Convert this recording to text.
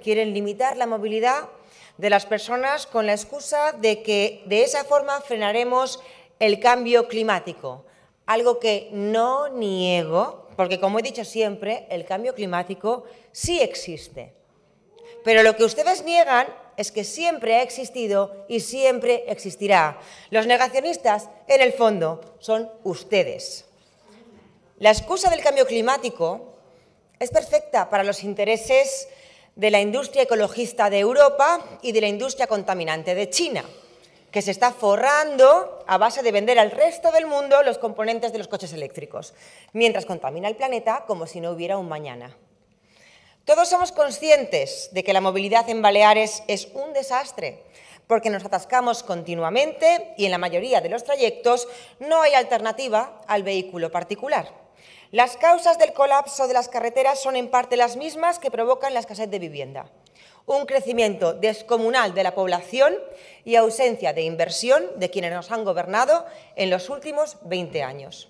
Quieren limitar la movilidad de las personas con la excusa de que de esa forma frenaremos el cambio climático. Algo que no niego, porque como he dicho siempre, el cambio climático sí existe. Pero lo que ustedes niegan es que siempre ha existido y siempre existirá. Los negacionistas, en el fondo, son ustedes. La excusa del cambio climático es perfecta para los intereses de la industria ecologista de Europa y de la industria contaminante de China, que se está forrando a base de vender al resto del mundo los componentes de los coches eléctricos, mientras contamina el planeta como si no hubiera un mañana. Todos somos conscientes de que la movilidad en Baleares es un desastre, porque nos atascamos continuamente y en la mayoría de los trayectos no hay alternativa al vehículo particular. Las causas del colapso de las carreteras son en parte las mismas que provocan la escasez de vivienda. Un crecimiento descomunal de la población y ausencia de inversión de quienes nos han gobernado en los últimos 20 años.